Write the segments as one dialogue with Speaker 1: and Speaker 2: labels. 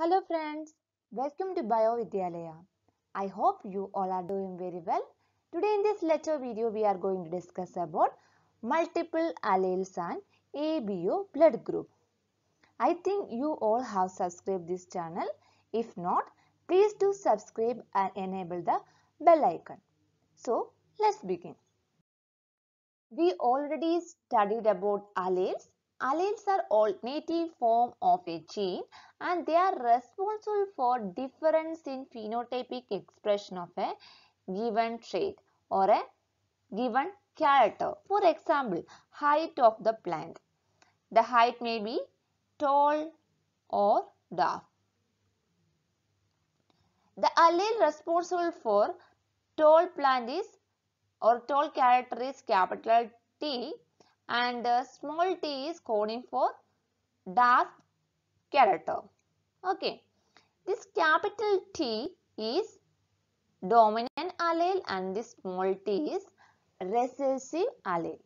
Speaker 1: Hello friends, welcome to Bio BioVidyalaya. I hope you all are doing very well. Today in this lecture video we are going to discuss about multiple alleles and ABO blood group. I think you all have subscribed this channel. If not, please do subscribe and enable the bell icon. So let's begin. We already studied about alleles Alleles are alternative form of a gene and they are responsible for difference in phenotypic expression of a given trait or a given character. For example, height of the plant. The height may be tall or dwarf. The allele responsible for tall plant is or tall character is capital T and uh, small t is coding for dash character. Okay. This capital T is dominant allele and this small t is recessive allele.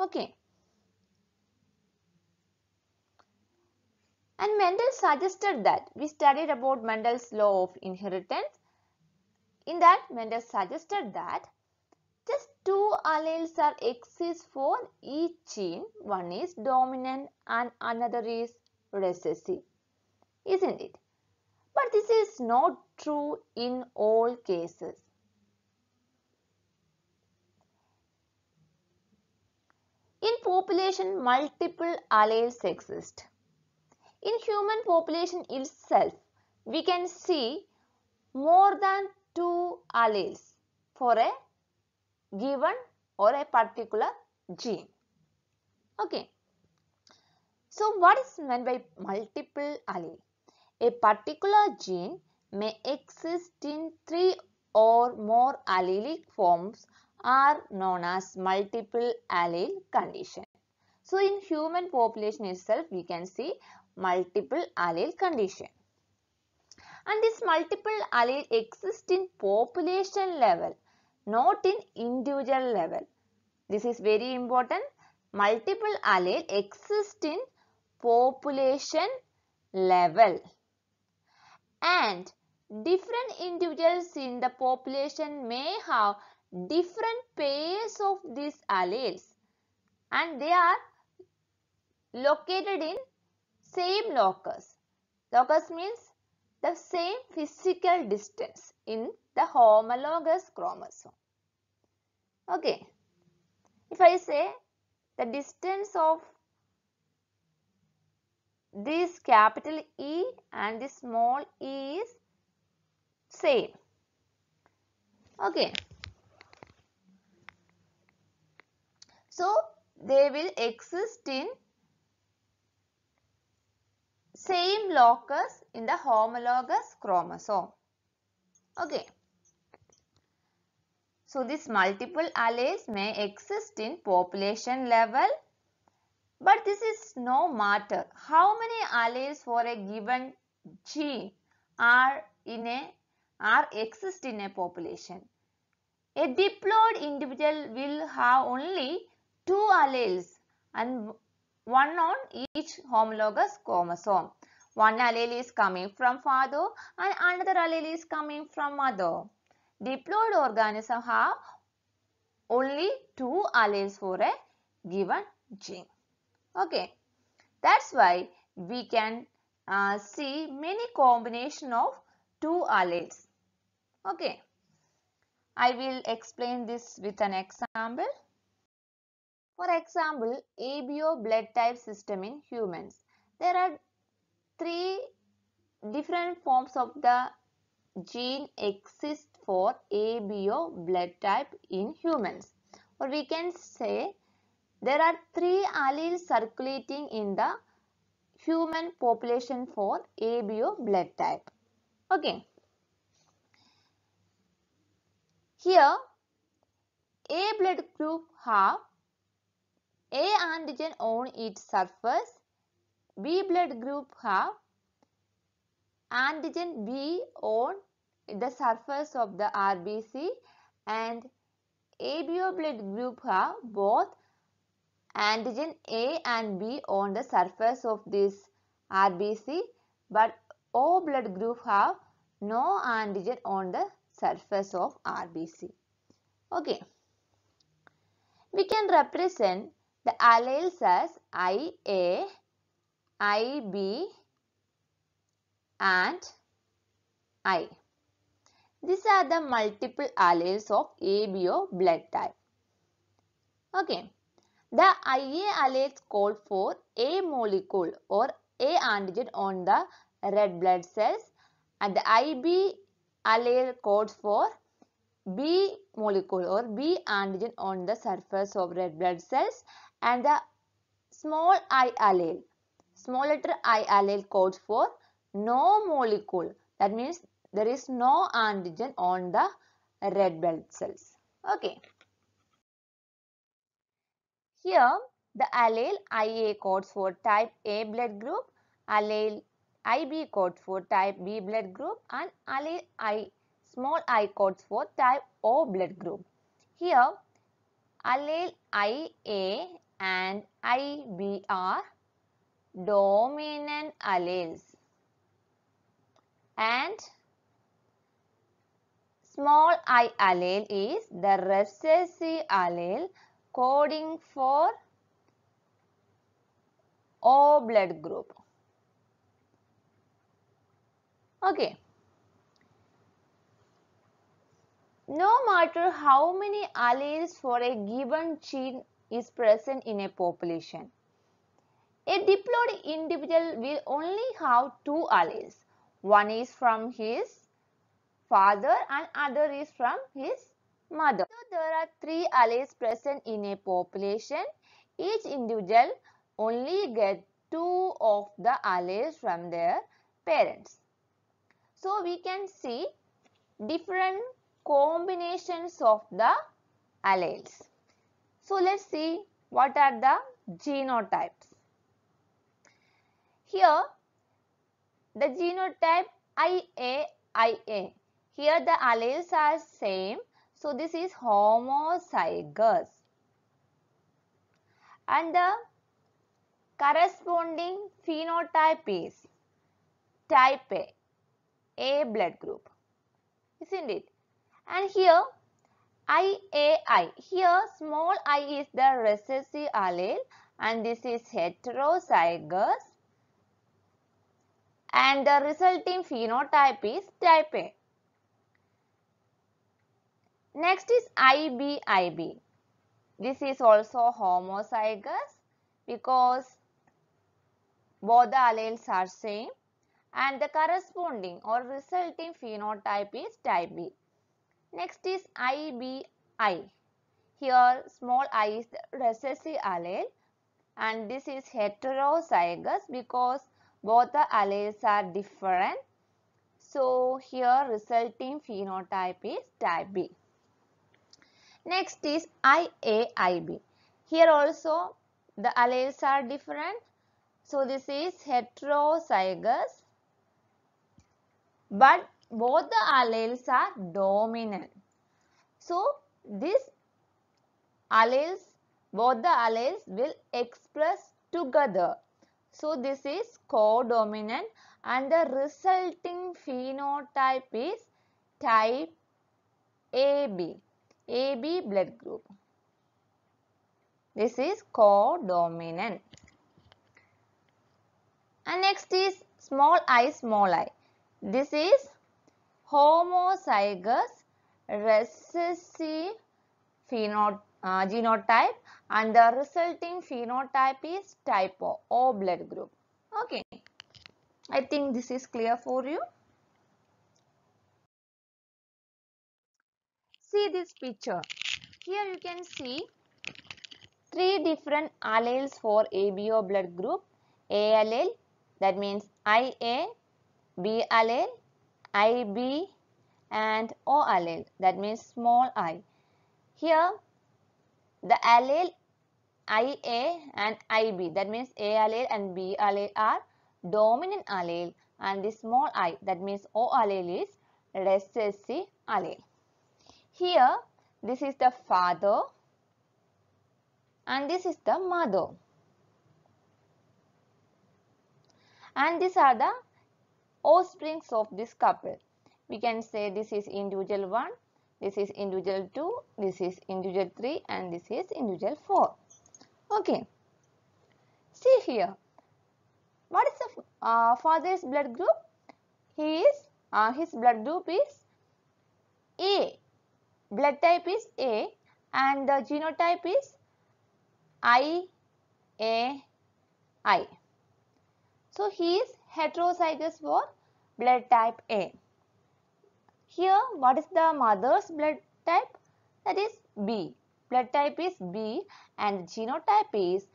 Speaker 1: Okay. And Mendel suggested that we studied about Mendel's law of inheritance. In that, Mendel suggested that just two alleles are exist for each gene. One is dominant and another is recessive. Isn't it? But this is not true in all cases. In population, multiple alleles exist. In human population itself, we can see more than two alleles for a given or a particular gene. Okay. So what is meant by multiple allele? A particular gene may exist in three or more allelic forms are known as multiple allele condition. So in human population itself we can see multiple allele condition. And this multiple allele exist in population level not in individual level. This is very important. Multiple allele exist in population level and different individuals in the population may have different pairs of these alleles and they are located in same locus. Locus means the same physical distance in the homologous chromosome. Okay. If I say the distance of this capital E and this small e is same. Okay. So, they will exist in same locus in the homologous chromosome. Okay. So these multiple alleles may exist in population level. But this is no matter. How many alleles for a given gene are in a are exist in a population? A diploid individual will have only two alleles and one on each homologous chromosome. One allele is coming from father and another allele is coming from mother. Diploid organisms have only two alleles for a given gene. Okay. That's why we can uh, see many combination of two alleles. Okay. I will explain this with an example. For example, ABO blood type system in humans. There are three different forms of the gene exist for ABO blood type in humans. Or we can say there are three alleles circulating in the human population for ABO blood type. Okay. Here, A blood group have A antigen on its surface, B blood group have antigen B on the surface of the RBC and ABO blood group have both antigen A and B on the surface of this RBC but O blood group have no antigen on the surface of RBC. Okay. We can represent the alleles as IA, IB and I. These are the multiple alleles of ABO blood type. Okay. The IA alleles call for A molecule or A antigen on the red blood cells and the IB allele codes for B molecule or B antigen on the surface of red blood cells and the small i allele, small letter i allele codes for no molecule that means there is no antigen on the red blood cells. Okay. Here the allele IA codes for type A blood group, allele IB codes for type B blood group and allele I small i codes for type O blood group. Here allele IA and IB are dominant alleles and small i allele is the recessive allele coding for O blood group. Okay. No matter how many alleles for a given gene is present in a population, a diploid individual will only have two alleles. One is from his father and other is from his mother. So there are three alleles present in a population. Each individual only get two of the alleles from their parents. So we can see different combinations of the alleles. So let's see what are the genotypes. Here the genotype IAIA here the alleles are same. So this is homozygous. And the corresponding phenotype is type A, A blood group. Isn't it? And here IAI. Here small i is the recessive allele and this is heterozygous and the resulting phenotype is type A. Next is IBIB. This is also homozygous because both the alleles are same and the corresponding or resulting phenotype is type B. Next is IBI. Here small i is the recessive allele and this is heterozygous because both the alleles are different. So here resulting phenotype is type B. Next is IAIB. Here also the alleles are different. So this is heterozygous. But both the alleles are dominant. So this alleles, both the alleles will express together. So this is codominant and the resulting phenotype is type AB. AB blood group. This is codominant. And next is small i small i. This is homozygous recessive phenotype, uh, genotype and the resulting phenotype is type O, O blood group. Okay. I think this is clear for you. see this picture. Here you can see three different alleles for ABO blood group. A allele that means IA, B allele, IB and O allele that means small i. Here the allele IA and IB that means A allele and B allele are dominant allele and the small i that means O allele is recessive allele. Here, this is the father and this is the mother. And these are the offsprings of this couple. We can say this is individual 1, this is individual 2, this is individual 3 and this is individual 4. Okay. See here. What is the uh, father's blood group? He is, uh, his blood group is A blood type is A and the genotype is IAI. So he is heterozygous for blood type A. Here what is the mother's blood type? That is B. Blood type is B and genotype is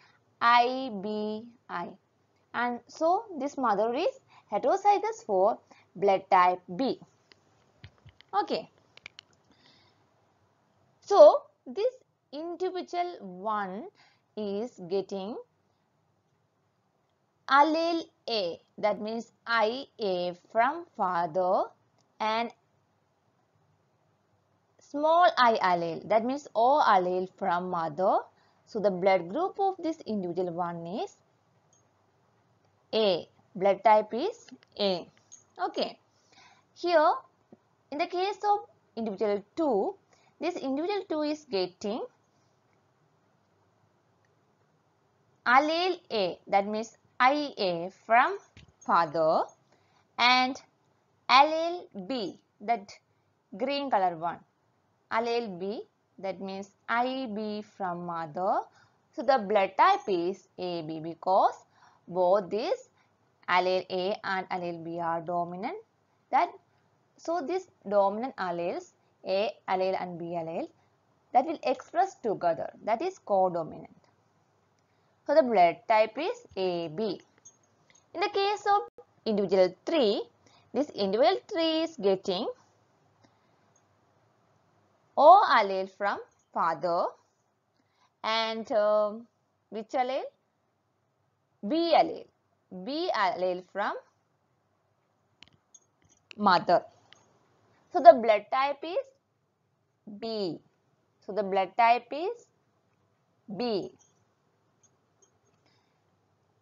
Speaker 1: IBI. And so this mother is heterozygous for blood type B. Okay. So, this individual one is getting allele A that means IA from father and small i allele that means O allele from mother. So, the blood group of this individual one is A. Blood type is A. Okay. Here in the case of individual 2 this individual 2 is getting allele A that means IA from father and allele B that green color one allele B that means IB from mother so the blood type is AB because both these allele A and allele B are dominant that so these dominant alleles a allele and B allele that will express together that is codominant. So the blood type is AB. In the case of individual 3, this individual 3 is getting O allele from father and uh, which allele? B allele. B allele from mother. So the blood type is B. So the blood type is B.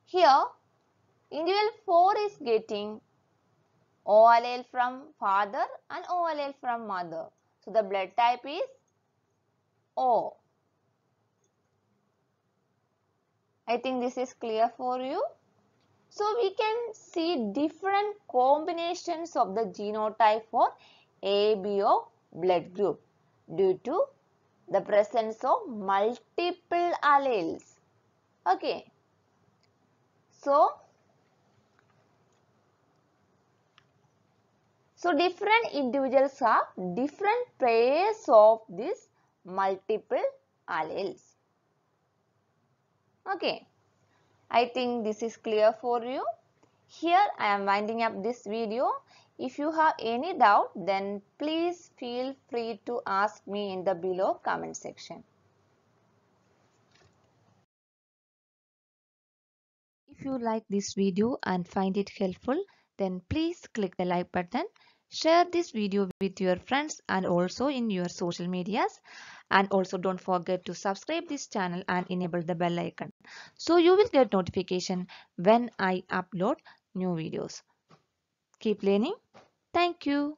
Speaker 1: Here individual 4 is getting OLL from father and OLL from mother. So the blood type is O. I think this is clear for you. So we can see different combinations of the genotype for ABO blood group due to the presence of multiple alleles. Okay. So, so different individuals have different pairs of these multiple alleles. Okay. I think this is clear for you. Here I am winding up this video. If you have any doubt, then please feel free to ask me in the below comment section. If you like this video and find it helpful, then please click the like button. Share this video with your friends and also in your social medias. And also don't forget to subscribe this channel and enable the bell icon. So you will get notification when I upload new videos. Keep learning. Thank you.